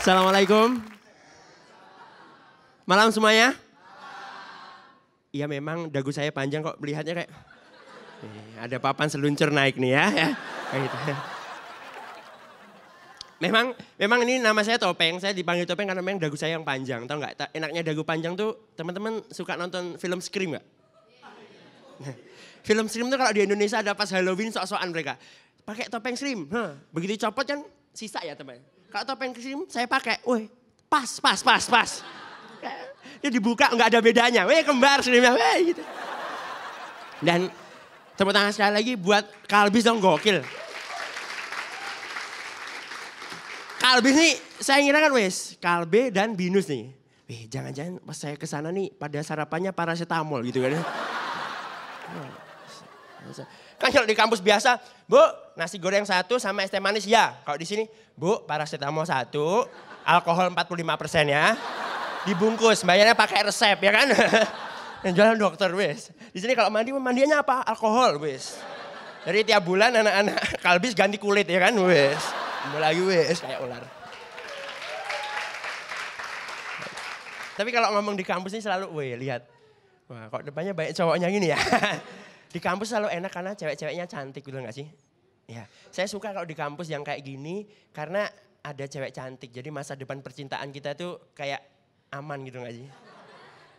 Assalamualaikum. Malam semuanya. Iya memang dagu saya panjang kok melihatnya kayak ada papan seluncur naik nih ya. ya. Gitu. Memang, memang ini nama saya Topeng. Saya dipanggil Topeng karena memang dagu saya yang panjang. Tahu nggak? Enaknya dagu panjang tuh teman-teman suka nonton film Scream nggak? film Scream tuh kalau di Indonesia ada pas Halloween sok-sokan mereka. Pakai topeng Scream. Huh. Begitu copot kan sisa ya teman. Kak topeng sini saya pakai. Woi, pas, pas, pas, pas. Ya dibuka nggak ada bedanya. Woi, kembar selimnya, woi gitu. Dan tepuk tangan sekali lagi buat Kalbis dong gokil. Kalbis nih saya ngira kan wes Kalbe dan Binus nih. Wih jangan-jangan pas saya kesana nih pada sarapannya parasetamol gitu kan. Ya. Kan kalau di kampus biasa, Bu, nasi goreng satu sama es teh manis ya. Kalau di sini, Bu, paracetamol satu, alkohol 45% ya. Dibungkus, bayarnya pakai resep ya kan. Yang jualan dokter wis. Di sini kalau mandi mandiannya apa? Alkohol wis. Jadi tiap bulan anak-anak kalbis ganti kulit ya kan wis. Mulai lagi wis kayak ular. Tapi kalau ngomong di kampus ini selalu, weh lihat. Wah, kok depannya banyak cowoknya gini ya. Di kampus selalu enak karena cewek-ceweknya cantik gitu gak sih? Ya, saya suka kalau di kampus yang kayak gini karena ada cewek cantik. Jadi masa depan percintaan kita tuh kayak aman gitu gak sih?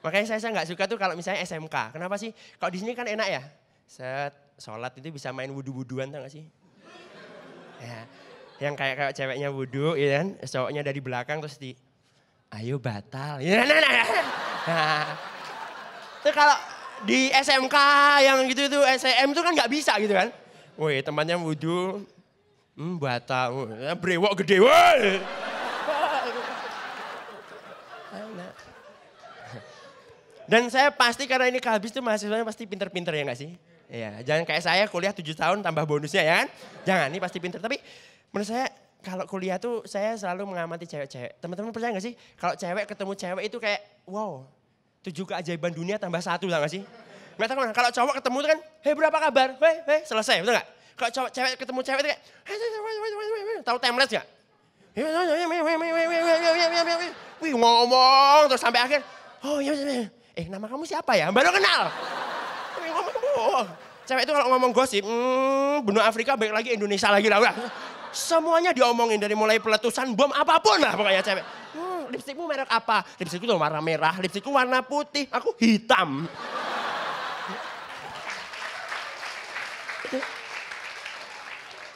Makanya saya nggak suka tuh kalau misalnya SMK. Kenapa sih? Kalau di sini kan enak ya. Set, sholat itu bisa main wudu-wuduan tau gak sih? Ya, yang kayak kayak ceweknya wudu, ya kan? Cowoknya dari belakang terus di, ayo batal. Ya, nah, nah, nah. nah. kalau di SMK yang gitu itu SM itu kan nggak bisa gitu kan. Woi temannya wudhu, hmm, bata, ya, brewok gede, woi. Dan saya pasti karena ini kehabis tuh mahasiswanya pasti pinter-pinter ya nggak sih? ya jangan kayak saya kuliah 7 tahun tambah bonusnya ya kan? Jangan, ini pasti pinter. Tapi menurut saya kalau kuliah tuh saya selalu mengamati cewek-cewek. Teman-teman percaya nggak sih? Kalau cewek ketemu cewek itu kayak wow, tujuh keajaiban dunia tambah satu lah gak sih? Mereka tahu kalau cowok ketemu tuh kan, hei berapa kabar? Hei, hei, selesai, betul gak? Kalau cowok cewek ketemu cewek itu kayak, tahu timeless nggak? Wih ngomong terus sampai akhir, oh iya, iya. eh nama kamu siapa ya? Baru kenal. Cewek itu kalau ngomong gosip, hmm, benua Afrika baik lagi Indonesia lagi lah. Semuanya diomongin dari mulai peletusan bom apapun lah pokoknya cewek lipstikmu merek apa? Lipstikku tuh warna merah, lipstikku warna putih, aku hitam.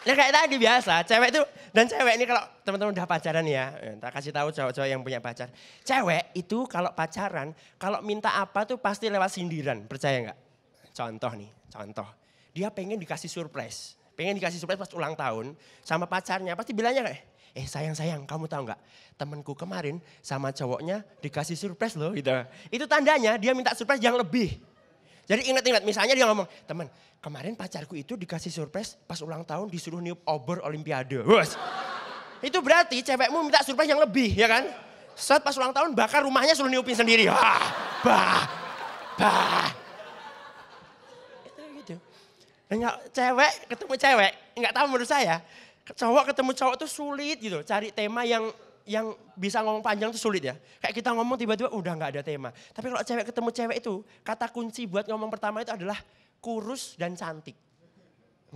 ya kayak tadi biasa, cewek itu dan cewek ini kalau teman-teman udah pacaran ya, eh, tak kasih tahu cowok-cowok yang punya pacar. Cewek itu kalau pacaran, kalau minta apa tuh pasti lewat sindiran, percaya nggak? Contoh nih, contoh. Dia pengen dikasih surprise, pengen dikasih surprise pas ulang tahun sama pacarnya, pasti bilangnya kayak, eh sayang-sayang kamu tahu nggak temanku kemarin sama cowoknya dikasih surprise loh gitu. Itu tandanya dia minta surprise yang lebih. Jadi ingat-ingat misalnya dia ngomong, teman kemarin pacarku itu dikasih surprise pas ulang tahun disuruh niup obor olimpiade. Wes. Itu berarti cewekmu minta surprise yang lebih ya kan? Saat pas ulang tahun bakar rumahnya suruh niupin sendiri. Wah, bah, bah. Itu gitu. Enggak, cewek ketemu cewek, nggak tahu menurut saya cowok ketemu cowok tuh sulit gitu. Cari tema yang yang bisa ngomong panjang tuh sulit ya. Kayak kita ngomong tiba-tiba udah nggak ada tema. Tapi kalau cewek ketemu cewek itu, kata kunci buat ngomong pertama itu adalah kurus dan cantik.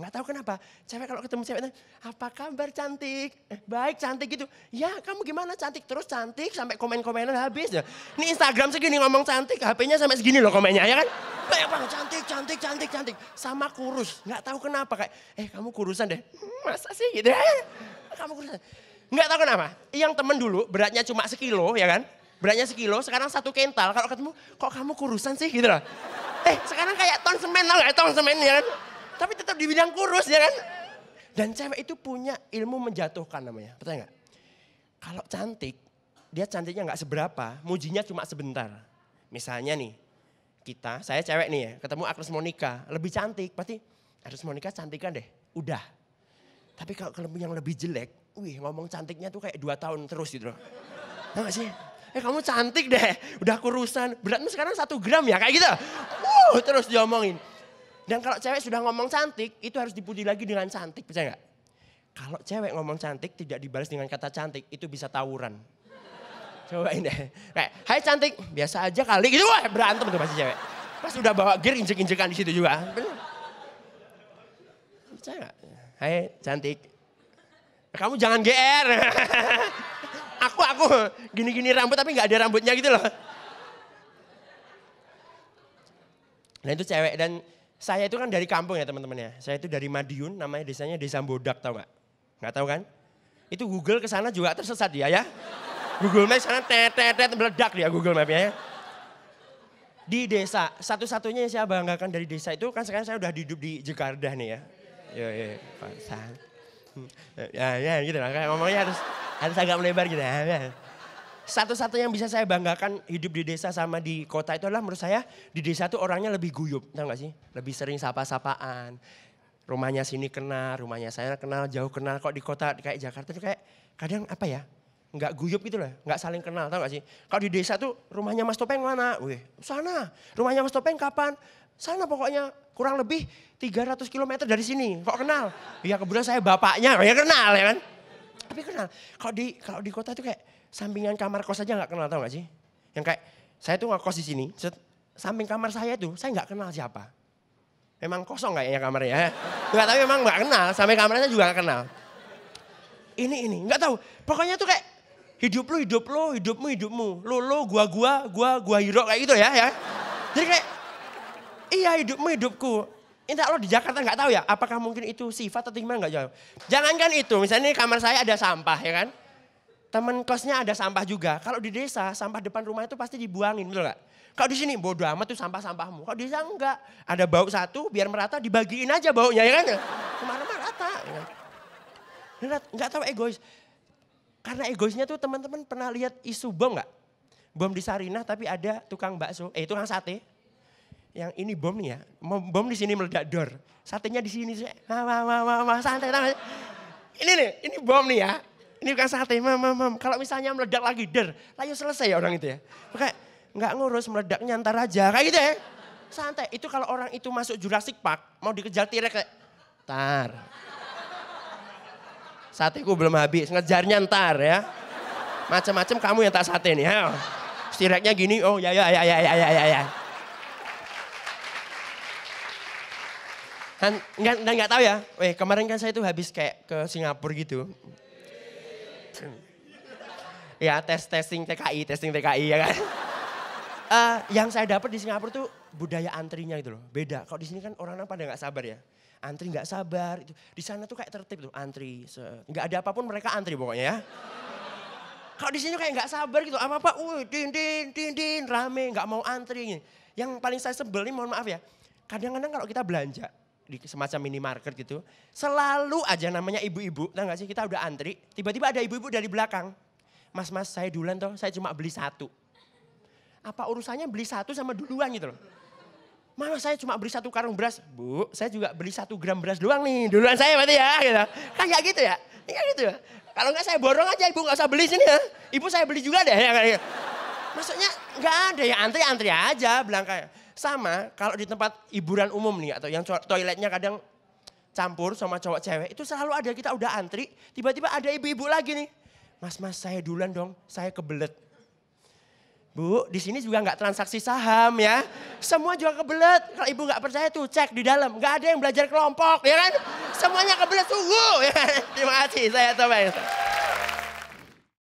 Nggak tahu kenapa, cewek kalau ketemu cewek, apa kabar cantik? Eh, baik cantik gitu. Ya kamu gimana cantik? Terus cantik sampai komen-komenan habis ya. Ini Instagram segini ngomong cantik, HP-nya sampai segini loh komennya ya kan? Baik banget cantik, cantik, cantik, cantik. Sama kurus, nggak tahu kenapa kayak, eh kamu kurusan deh. Hmm, masa sih gitu ya? Kamu kurusan. Nggak tahu kenapa, yang temen dulu beratnya cuma sekilo ya kan? Beratnya sekilo, sekarang satu kental. Kalau ketemu, kok kamu kurusan sih gitu loh. Eh sekarang kayak ton semen tau gak ton semen ya kan? Tapi tetap di bidang kurus ya kan. Dan cewek itu punya ilmu menjatuhkan namanya. Percaya nggak? Kalau cantik, dia cantiknya nggak seberapa, mujinya cuma sebentar. Misalnya nih, kita, saya cewek nih ya, ketemu Agnes Monica, lebih cantik, pasti Agnes Monica kan deh, udah. Tapi kalau yang lebih jelek, wih ngomong cantiknya tuh kayak dua tahun terus gitu loh. Tau gak sih? eh kamu cantik deh, udah kurusan, beratnya sekarang satu gram ya, kayak gitu. Uh, terus diomongin. Dan kalau cewek sudah ngomong cantik, itu harus dipuji lagi dengan cantik, percaya nggak? Kalau cewek ngomong cantik tidak dibalas dengan kata cantik, itu bisa tawuran. coba ini Kayak, hai cantik, biasa aja kali. Gitu, wah berantem tuh pasti cewek. Pas udah bawa gear injek-injekan di situ juga. Percaya nggak? Hai cantik. Kamu jangan GR. aku, aku gini-gini rambut tapi nggak ada rambutnya gitu loh. Nah itu cewek dan saya itu kan dari kampung ya teman-teman ya. Saya itu dari Madiun, namanya desanya Desa Bodak tau gak Nggak tau kan? Itu Google ke sana juga tersesat dia ya. Google Maps sana tetetet meledak dia Google Maps ya. Di desa, satu-satunya yang saya banggakan dari desa itu kan sekarang saya udah hidup di Jakarta nih ya. Yo, yo, hmm. ya, ya, gitu lah. Kayak ngomongnya harus, harus agak melebar gitu. Ya satu satu yang bisa saya banggakan hidup di desa sama di kota itu adalah menurut saya di desa itu orangnya lebih guyup, tau gak sih? Lebih sering sapa-sapaan. Rumahnya sini kenal, rumahnya saya kenal, jauh kenal. Kok di kota kayak Jakarta tuh kayak kadang apa ya? Enggak guyup gitu lah, enggak saling kenal, tau gak sih? Kalau di desa tuh rumahnya Mas Topeng mana? Wih, sana. Rumahnya Mas Topeng kapan? Sana pokoknya kurang lebih 300 km dari sini. Kok kenal? Ya kebetulan saya bapaknya, ya kenal ya kan? Tapi kenal. Kalau di kalau di kota tuh kayak sampingan kamar kos aja nggak kenal tau gak sih? Yang kayak saya tuh kos di sini, samping kamar saya tuh saya nggak kenal siapa. Memang kosong kayaknya kamarnya. Enggak tapi memang nggak kenal, sampai kamarnya juga nggak kenal. Ini ini nggak tahu. Pokoknya tuh kayak hidup lu hidup lu, hidupmu hidupmu, lu lu gua gua gua gua hero kayak gitu ya ya. Jadi kayak iya hidupmu hidupku. Entah lo di Jakarta nggak tahu ya, apakah mungkin itu sifat atau gimana nggak jauh. Jangankan itu, misalnya ini kamar saya ada sampah ya kan teman kosnya ada sampah juga. Kalau di desa, sampah depan rumah itu pasti dibuangin, betul gak? Kalau di sini bodo amat tuh sampah-sampahmu. Kalau di desa enggak, ada bau satu biar merata dibagiin aja baunya ya kan? kemana merata. rata. Ya. Kan? Enggak tahu egois. Karena egoisnya tuh teman-teman pernah lihat isu bom nggak? Bom di Sarinah tapi ada tukang bakso, eh tukang sate. Yang ini bom nih ya, bom di sini meledak dor. Satenya di sini, wah wah wah wah, santai. Ini nih, ini bom nih ya ini bukan sate, mam, mam, mam. Kalau misalnya meledak lagi, der. layu ya selesai ya orang itu ya. Maka nggak ngurus meledaknya antar aja. Kayak gitu ya. Santai. Itu kalau orang itu masuk Jurassic Park, mau dikejar tirek kayak, tar. Sateku belum habis, ngejarnya ntar ya. Macam-macam kamu yang tak sate nih. Ayo. Tireknya gini, oh ya, ya ya ya ya ya ya ya. Kan nggak nggak tahu ya. weh, kemarin kan saya itu habis kayak ke Singapura gitu ya tes testing TKI, testing TKI ya kan. Uh, yang saya dapat di Singapura tuh budaya antrinya gitu loh, beda. Kalau di sini kan orang-orang pada nggak sabar ya. Antri nggak sabar, itu di sana tuh kayak tertib tuh, antri. Nggak ada apapun mereka antri pokoknya ya. Kalau di sini kayak nggak sabar gitu, apa-apa, uh, din, din, din, din, rame, nggak mau antri. Yang paling saya sebel nih, mohon maaf ya, kadang-kadang kalau kita belanja, di semacam minimarket gitu. Selalu aja namanya ibu-ibu, tau gak sih kita udah antri. Tiba-tiba ada ibu-ibu dari belakang. Mas-mas saya duluan toh, saya cuma beli satu. Apa urusannya beli satu sama duluan gitu loh. Mama saya cuma beli satu karung beras. Bu, saya juga beli satu gram beras doang nih. Duluan saya berarti ya. Gitu. Kan gak gitu ya? Iya gitu ya. Kalau gak saya borong aja ibu gak usah beli sini ya. Ibu saya beli juga deh. Ya, gitu. Maksudnya nggak ada ya antri antri aja belangkanya. Sama kalau di tempat hiburan umum nih atau yang toiletnya kadang campur sama cowok cewek itu selalu ada kita udah antri tiba-tiba ada ibu-ibu lagi nih mas mas saya duluan dong saya kebelet bu di sini juga nggak transaksi saham ya semua juga kebelet kalau ibu nggak percaya tuh cek di dalam nggak ada yang belajar kelompok ya kan semuanya kebelet sungguh ya kan? terima kasih saya Tobang.